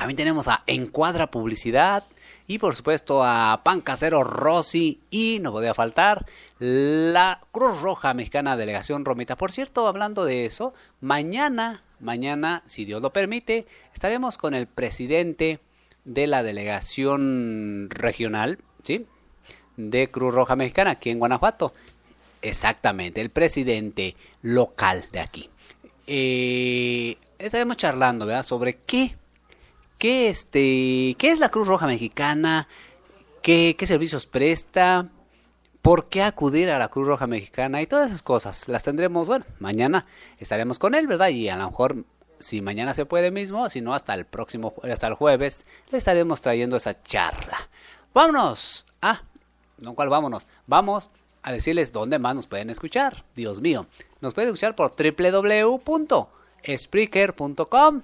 También tenemos a Encuadra Publicidad. Y por supuesto a Pan Casero Rossi. Y no podía faltar la Cruz Roja Mexicana Delegación Romita. Por cierto, hablando de eso, mañana, mañana, si Dios lo permite, estaremos con el presidente de la delegación regional, ¿sí? De Cruz Roja Mexicana, aquí en Guanajuato. Exactamente, el presidente local de aquí. Eh, estaremos charlando, ¿verdad? Sobre qué ¿Qué, este, ¿Qué es la Cruz Roja Mexicana? ¿Qué, ¿Qué servicios presta? ¿Por qué acudir a la Cruz Roja Mexicana? Y todas esas cosas. Las tendremos, bueno, mañana estaremos con él, ¿verdad? Y a lo mejor si mañana se puede mismo, si no hasta el próximo, hasta el jueves, le estaremos trayendo esa charla. Vámonos. Ah, no cual vámonos. Vamos a decirles dónde más nos pueden escuchar. Dios mío, nos pueden escuchar por www.spreaker.com